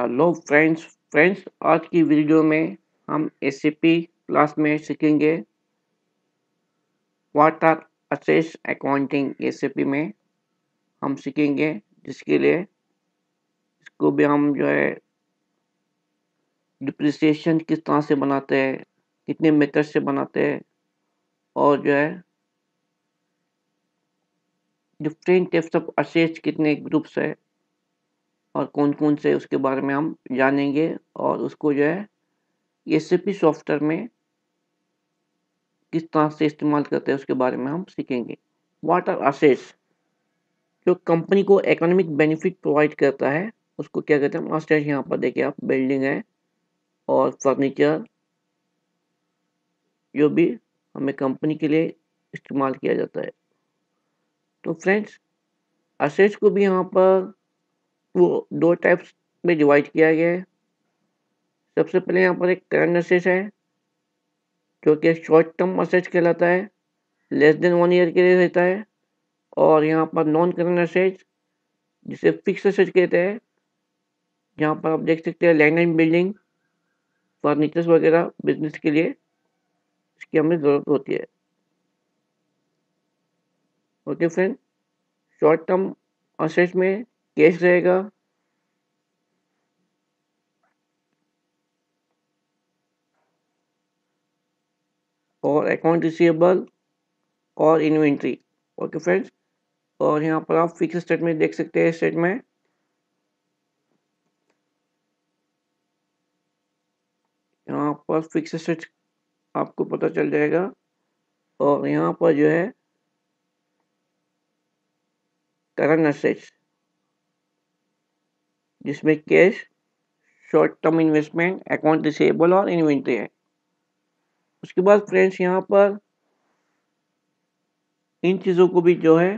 Hello friends friends आज की video में हम एस क्लास में सीखेंगे व्हाट आर असेस अकाउंटिंग एस में हम सीखेंगे जिसके लिए इसको भी हम जो है डिप्रिसिएशन किस तरह से बनाते हैं कितने मेथड से बनाते हैं और जो है डिफरेंट टाइप्स ऑफ असेस कितने ग्रुप्स है और कौन कौन से उसके बारे में हम जानेंगे और उसको जो है एस सॉफ्टवेयर में किस तरह से इस्तेमाल करते हैं उसके बारे में हम सीखेंगे वाट आर असेट्स जो कंपनी को इकोनॉमिक बेनिफिट प्रोवाइड करता है उसको क्या कहते हैं असेट्स यहाँ पर देखिए आप बिल्डिंग है और फर्नीचर जो भी हमें कंपनी के लिए इस्तेमाल किया जाता है तो फ्रेंड्स असेट्स को भी यहाँ पर को दो टाइप्स में डिवाइड किया गया है सबसे पहले यहाँ पर एक करंट असेस है जो कि शॉर्ट टर्म असेस कहलाता है लेस देन वन ईयर के लिए रहता है और यहाँ पर नॉन करंट असेज जिसे फिक्स असेज कहते हैं यहाँ पर आप देख सकते हैं लैंड एंड बिल्डिंग फर्नीचर्स वगैरह बिजनेस के लिए इसकी हमें ज़रूरत होती है ओके फ्रेंड शॉर्ट टर्म असेज में कैश रहेगा और अकाउंट रिसीवेबल और इन्वेंट्री ओके फ्रेंड्स और यहाँ पर आप फिक्स स्टेटमेंट देख सकते हैं स्टेटमेंट यहाँ पर फिक्स स्टेट आपको पता चल जाएगा और यहाँ पर जो है करंट असेट्स जिसमें cash short term investment account receivable और इन्वेंट्री है उसके बाद फ्रेंड्स यहाँ पर इन चीज़ों को भी जो है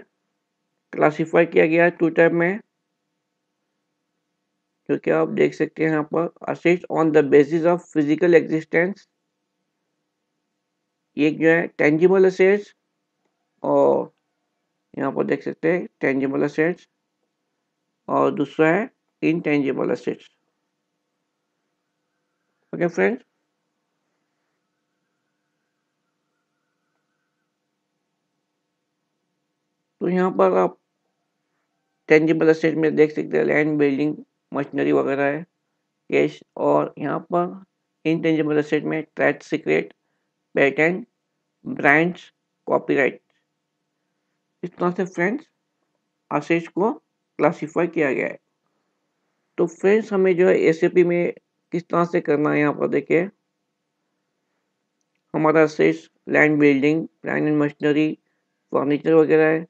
क्लासिफाई किया गया है टू टाइप में जो कि आप देख सकते हैं यहाँ पर assets on the basis of physical existence ये जो है टेंजिबल असेट्स और यहाँ पर देख सकते हैं टेंजिबल असेट्स और दूसरा है intangible assets okay friends तो यहाँ पर आप टेंजिबल असेट में देख सकते हैं लैंड बिल्डिंग मशीनरी वगैरह है कैश और यहाँ पर इनटेंजिबल असेट में trade secret pattern brands copyright इस तरह से फ्रेंड्स असेट्स को क्लासिफाई किया गया है तो फ्रेंड्स हमें जो है एस में किस तरह से करना है यहाँ पर देखिए हमारा सेस land building land and machinery furniture वगैरह है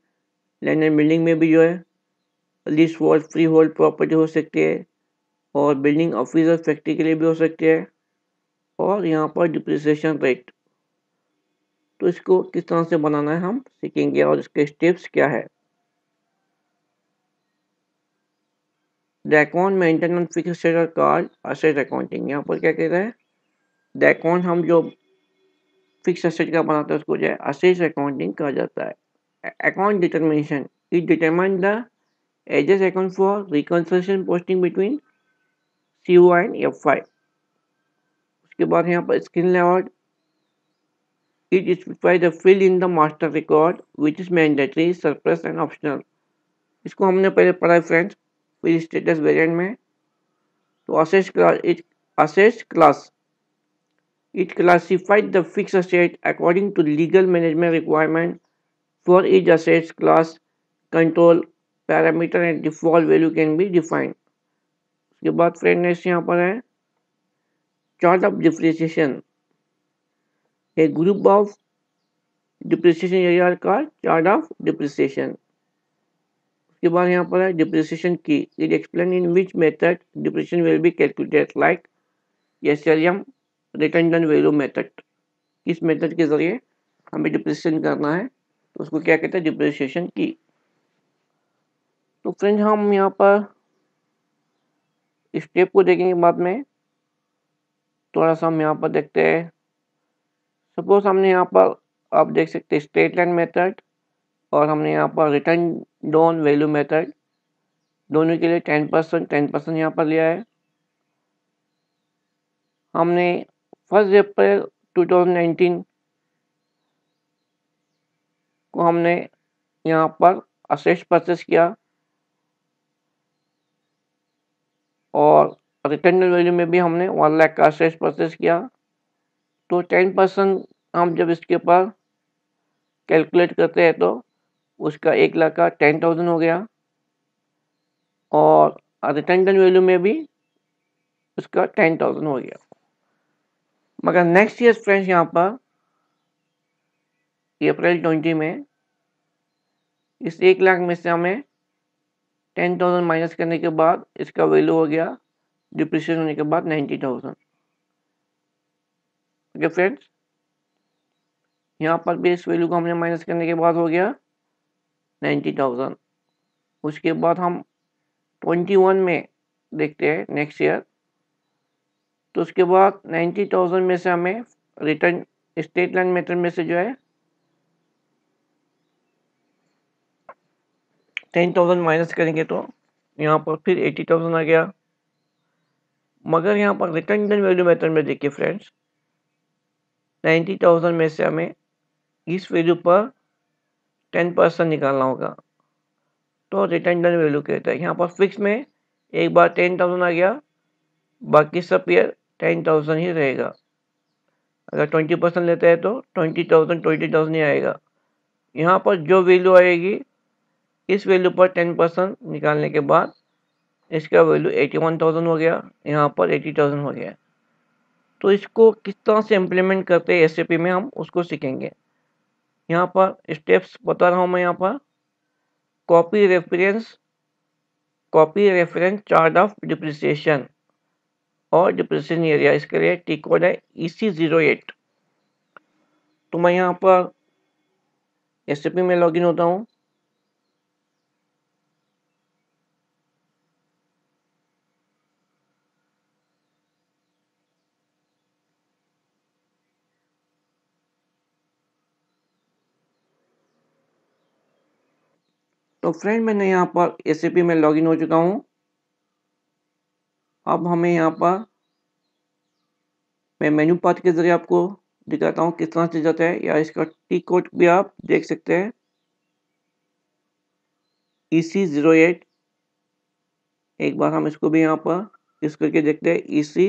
लैंड एंड बिल्डिंग में भी जो है leasehold freehold property हो सकती है और बिल्डिंग ऑफिस और फैक्ट्री के लिए भी हो सकती है और यहाँ पर डिप्रिसिएशन रेट तो इसको किस तरह से बनाना है हम सीखेंगे और इसके स्टेप्स क्या है डेकॉन मेंटेन ऑन फिक्स कार्ड असेट अकाउंटिंग यहाँ पर क्या कह रहा है डेकॉन हम जो फिक्स असेट का बनाते हैं उसको जो है असेट अकाउंटिंग कहा जाता है account determination it determine the ages account for reconciliation posting between C O and F I उसके बाद यहाँ पर screen layout it is the field in the master record which is mandatory suppress and optional इसको हमने पहले पढ़ा है friends with status variant में तो asset class asset class It classified the fixed asset according to legal management requirement for each asset class control parameter and default value can be defined. उसके बाद friend next यहाँ पर है chart of depreciation a group of depreciation area का chart of depreciation उसके बाद यहाँ पर है डिप्रिसिएशन की it explain in which method depreciation will be calculated like S L M written down value method इस मेथड के ज़रिए हमें डिप्रेशन करना है तो उसको क्या कहते हैं डिप्रिसिएशन की तो फ्रेंड हम यहाँ पर स्टेप को देखेंगे बाद में थोड़ा सा हम यहाँ पर देखते हैं सपोज हमने यहाँ पर आप देख सकते हैं स्टेट लाइन मेथड और हमने यहाँ पर रिटर्न डोन वैल्यू मेथड दोनों के लिए टेन परसेंट टेन परसेंट यहाँ पर लिया है हमने फर्स्ट अप्रैल नाइनटीन को हमने यहाँ पर असेस परचेस किया और रिटर्न वैल्यू में भी हमने वन लाख का असेस परचेस किया तो टेन परसेंट हम जब इसके ऊपर कैलकुलेट करते हैं तो उसका एक लाख का टेन थाउजेंड हो गया और रिटर्न वैल्यू में भी उसका टेन थाउजेंड हो गया मगर नेक्स्ट ईयर फ्रेंड्स यहाँ पर अप्रैल ट्वेंटी में इस एक लाख में से हमें टेन थाउजेंड माइनस करने के बाद इसका वैल्यू हो गया डिप्रिशिएट होने के बाद नाइन्टी थाउजेंड ओके फ्रेंड्स यहाँ पर भी इस वैल्यू को हमने माइनस करने के बाद हो गया नाइन्टी थाउजेंड उसके बाद हम ट्वेंटी वन में देखते हैं नेक्स्ट ईयर तो उसके बाद नाइन्टी थाउजेंड में से हमें रिटर्न स्टेट लाइन मेटर में से जो है टेन थाउजेंड माइनस करेंगे तो यहाँ पर फिर एटी थाउजेंड आ गया मगर यहाँ पर रिटर्न वैल्यू मेथड में देखिए फ्रेंड्स नाइन्टी थाउजेंड में से हमें इस वैल्यू पर टेन परसेंट निकालना होगा तो रिटर्न डन वैल्यू कहता है यहाँ पर फिक्स में एक बार टेन थाउजेंड आ गया बाकी सब पेयर टेन थाउजेंड ही रहेगा अगर ट्वेंटी परसेंट लेते हैं तो ट्वेंटी थाउजेंड ट्वेंटी थाउजेंड ही आएगा यहाँ पर जो वैल्यू आएगी इस वैल्यू पर टेन परसेंट निकालने के बाद इसका वैल्यू एटी वन थाउजेंड हो गया यहाँ पर एटी थाउजेंड हो गया तो इसको किस तरह से इम्प्लीमेंट करते हैं एस में हम उसको सीखेंगे यहाँ पर स्टेप्स बता रहा हूँ मैं यहाँ पर copy reference copy reference chart of depreciation और डिप्रिसिएशन एरिया इसके लिए टी कोड है ई सी जीरो एट तो मैं यहाँ पर एस में लॉगिन होता हूँ फ्रेंड तो मैंने यहाँ पर एस में लॉगिन हो चुका हूँ अब हमें यहाँ पर मैं मेन्यू पाथ के ज़रिए आपको दिखाता हूँ किस तरह से जाता है या इसका टी कोड भी आप देख सकते हैं ई सी ज़ीरो एट एक बार हम इसको भी यहाँ पर यूज़ करके देखते हैं E C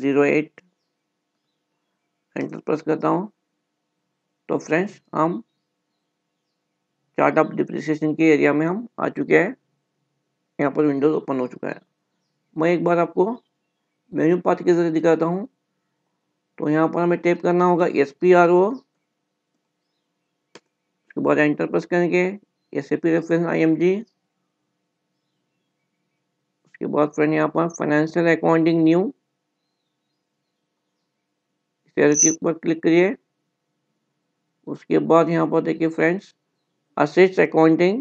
zero eight enter press करता हूँ तो फ्रेंड्स हम चार्ट ऑफ डिप्रिसिएशन के एरिया में हम आ चुके हैं यहाँ पर विंडोज ओपन हो चुका है मैं एक बार आपको मेन्यू पाथ के जरिए दिखाता हूँ तो यहाँ पर हमें टेप करना होगा एस पी आर ओ उसके बाद एंटर प्रेस करेंगे S A P reference I M G उसके बाद फ्रेंड यहाँ पर फाइनेंशियल अकाउंटिंग न्यू पर के ऊपर क्लिक करिए उसके बाद यहाँ पर देखिए friends assist accounting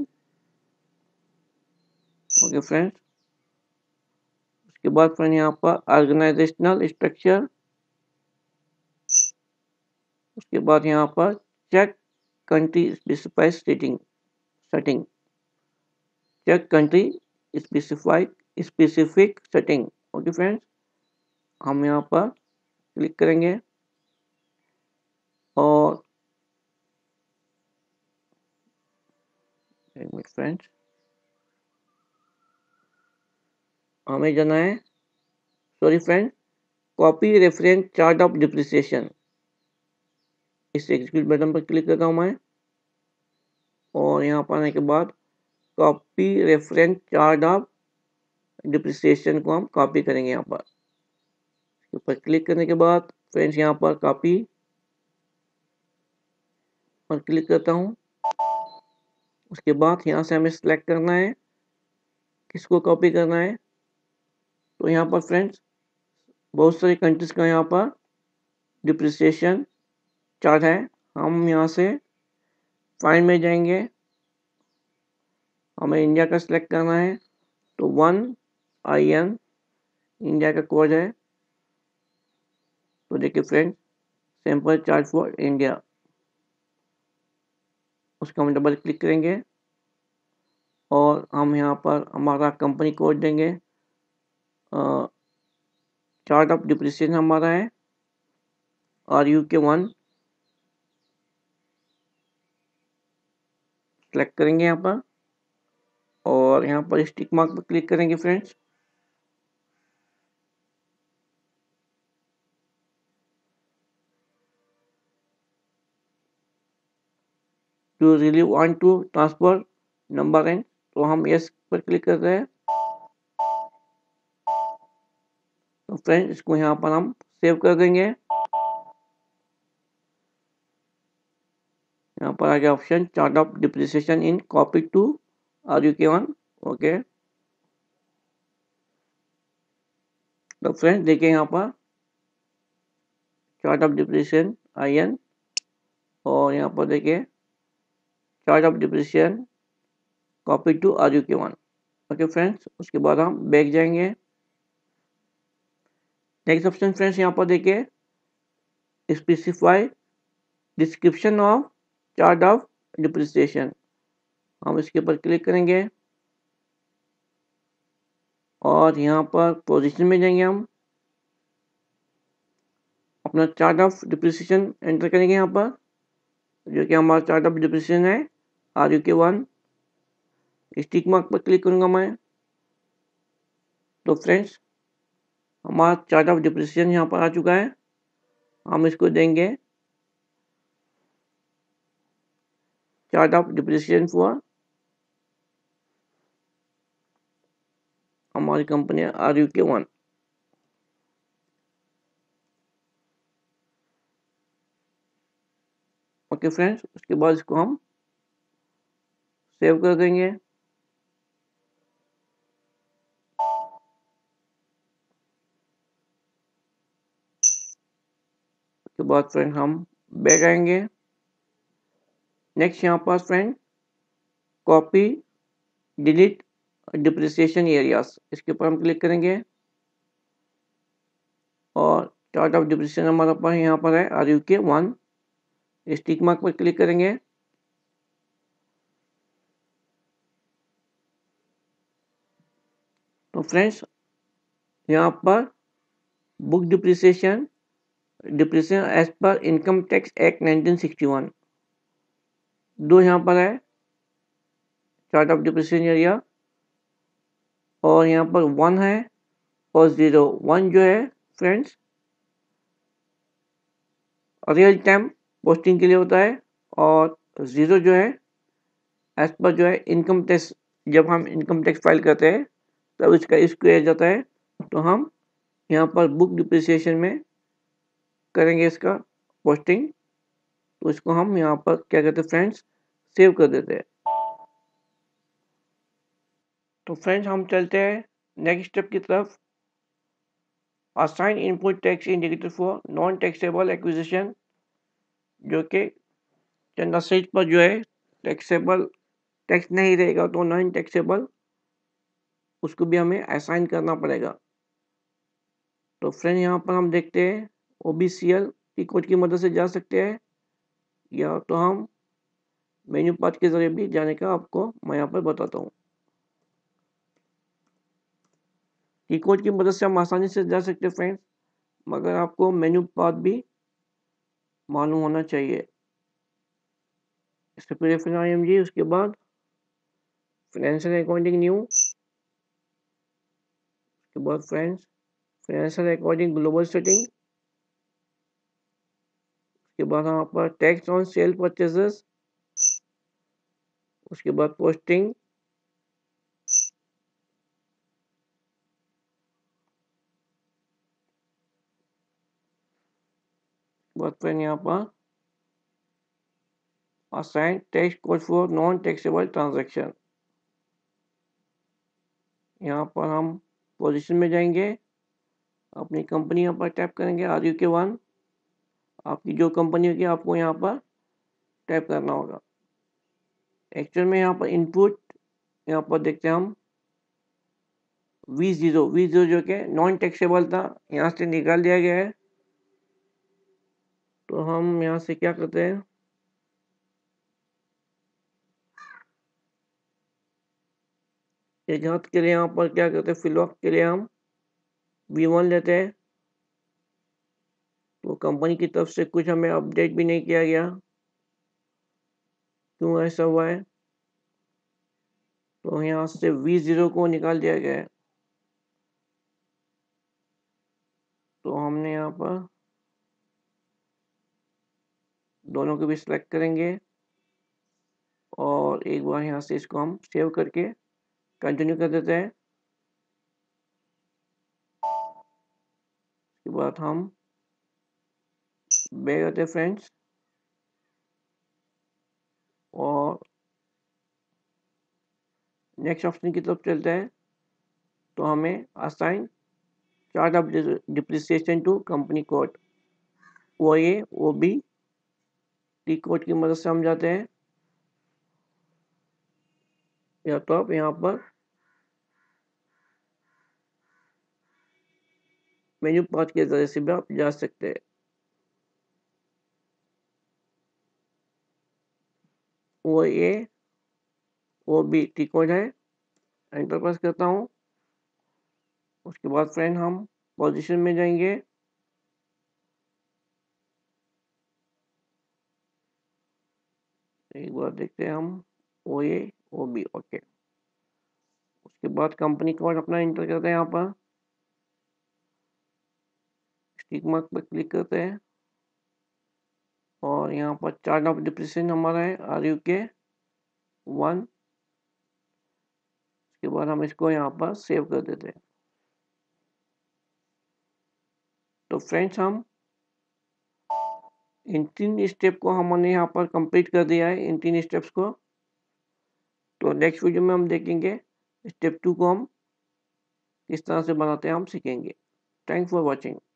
okay friends उसके बाद फ्रेंड यहाँ पर ऑर्गेनाइजेशनल स्ट्रक्चर उसके बाद यहाँ पर check country specified setting setting check country specified specific setting okay friends हम यहाँ पर क्लिक करेंगे फ्रेंड्स हमें जाना है sorry friend copy reference chart of depreciation इस एग्जीक्यूट बटन पर क्लिक करता हूँ मैं और यहाँ पर आने के बाद copy reference chart of depreciation को हम कॉपी करेंगे यहाँ पर ऊपर क्लिक करने के बाद फ्रेंड्स यहाँ पर कॉपी पर क्लिक करता हूँ उसके बाद यहाँ से हमें सेलेक्ट करना है किसको कॉपी करना है तो यहाँ पर फ्रेंड्स बहुत सारी कंट्रीज़ का यहाँ पर डिप्रिसिएशन चार्ट है हम यहाँ से फाइन में जाएंगे हमें इंडिया का सिलेक्ट करना है तो वन आई एन इंडिया का कोड है तो देखिए friend sample chart for India उसको हम डबल क्लिक करेंगे और हम यहाँ पर हमारा कंपनी कोड देंगे चार्ट ऑफ डिप्रिसिएशन हमारा है R U K one select करेंगे यहाँ पर और यहाँ पर स्टिक मार्क पर क्लिक करेंगे friends to relieve want to transfer number and तो हम यस पर क्लिक कर रहे हैं तो फ्रेंड्स इसको यहाँ पर हम सेव कर देंगे यहाँ पर आ गया option chart of depreciation in copy to R U K one okay तो फ्रेंड्स देखिए यहाँ पर chart of depreciation I N और यहाँ पर देखिए chart of depreciation copy to R U K one okay friends उसके बाद हम बैक जाएंगे नेक्स्ट ऑप्शन फ्रेंड्स यहाँ पर देखिए specify description of chart of depreciation हम इसके ऊपर क्लिक करेंगे और यहाँ पर पोजीशन में जाएंगे हम अपना चार्ट ऑफ डिप्रिसिएशन एंटर करेंगे यहाँ पर जो कि हमारा चार्ट ऑफ डिप्रिसिएशन है R U K one stick mark पर क्लिक करूंगा मैं तो फ्रेंड्स हमारा चार्ट ऑफ डिप्रेशन यहाँ पर आ चुका है हम इसको देंगे चार्ट ऑफ डिप्रेशन फॉर हमारी company R U K one okay friends उसके बाद इसको हम सेव कर देंगे उसके बाद फ्रेंड हम बैग आएंगे नेक्स्ट यहाँ पास friend copy delete depreciation areas इसके ऊपर हम क्लिक करेंगे और चार्ट ऑफ डिप्रिसिएशन हमारे पास यहाँ पर है R U K one stick mark पर क्लिक करेंगे तो फ्रेंड्स यहाँ पर book depreciation depreciation as per income tax act 1961 दो यहाँ पर है चार्ट ऑफ डिप्रिसिएशन एरिया और यहाँ पर वन है और ज़ीरो वन जो है फ्रेंड्स रियल टाइम पोस्टिंग के लिए होता है और ज़ीरो जो है एज पर जो है इनकम टैक्स जब हम इनकम टैक्स फाइल करते हैं तब इसका स्क्वेयर जाता है तो हम यहाँ पर बुक डिप्रिसिएशन में करेंगे इसका पोस्टिंग तो इसको हम यहाँ पर क्या कहते हैं फ्रेंड्स सेव कर देते हैं तो फ्रेंड्स हम चलते हैं नेक्स्ट स्टेप की तरफ assign input tax indicator for non taxable acquisition जो कि चंदा सीट पर जो है टैक्सेबल टैक्स नहीं रहेगा तो नॉन टैक्सेबल उसको भी हमें असाइन करना पड़ेगा तो फ्रेंड यहाँ पर हम देखते हैं ओ बी सी एल की कोड की मदद से जा सकते हैं या तो हम मेन्यू पार्ट के ज़रिए भी जाने का आपको मैं यहाँ पर बताता हूँ की कोड की मदद से हम आसानी से जा सकते हैं फ्रेंड्स मगर आपको मेन्यू पाथ भी मालूम होना चाहिए इससे पहले फिर आई एम जी उसके बाद financial accounting news to work friends financial according global setting उसके बाद हम आपका टैक्स ऑन सेल परचेजेस उसके बाद पोस्टिंग बात करेंगे यहाँ पर assign tax code for non taxable transaction यहाँ पर हम पोजीशन में जाएंगे अपनी कंपनी यहाँ पर टैप करेंगे आर यू के वन आपकी जो कंपनी होगी आपको यहाँ पर टैप करना होगा एक्चुअल में यहाँ पर इनपुट यहाँ पर देखते हैं हम वी ज़ीरो वी ज़ीरो जो कि नॉन टैक्सेबल था यहाँ से निकाल दिया गया है तो हम यहाँ से क्या करते हैं एजाद के लिए यहाँ पर क्या करते हैं फिलॉक के लिए हम वी वन लेते हैं तो कंपनी की तरफ से कुछ हमें अपडेट भी नहीं किया गया क्यों ऐसा हुआ है तो यहाँ से वी ज़ीरो को निकाल दिया गया है तो हमने यहाँ पर दोनों को भी सिलेक्ट करेंगे और एक बार यहाँ से इसको हम सेव करके कंटिन्यू कर देते हैं इसके बाद हम बैग आते हैं फ्रेंड्स और नेक्स्ट ऑप्शन की तरफ चलते हैं तो हमें assign chart of depreciation to company code O A O B T code की मदद से हम जाते हैं या तो आप यहाँ पर मेन्यू पांच के जरिए से भी आप जा सकते हैं O A O B T code है एंटर प्रेस करता हूँ उसके बाद फ्रेंड हम पोजीशन में जाएंगे एक बार देखते हैं हम ओ ए ओ बी ओके उसके बाद कंपनी कोड अपना इंटर करते हैं यहाँ पर स्टिक मार्क पर क्लिक करते हैं और यहाँ पर चार्ट ऑफ डिप्रेशन हमारा है आर यू के वन उसके बाद हम इसको यहाँ पर सेव कर देते हैं तो फ्रेंड्स हम इन तीन स्टेप को हमने यहाँ पर कंप्लीट कर दिया है इन तीन स्टेप्स को तो नेक्स्ट वीडियो में हम देखेंगे स्टेप टू को हम किस तरह से बनाते हैं हम सीखेंगे थैंक फॉर वॉचिंग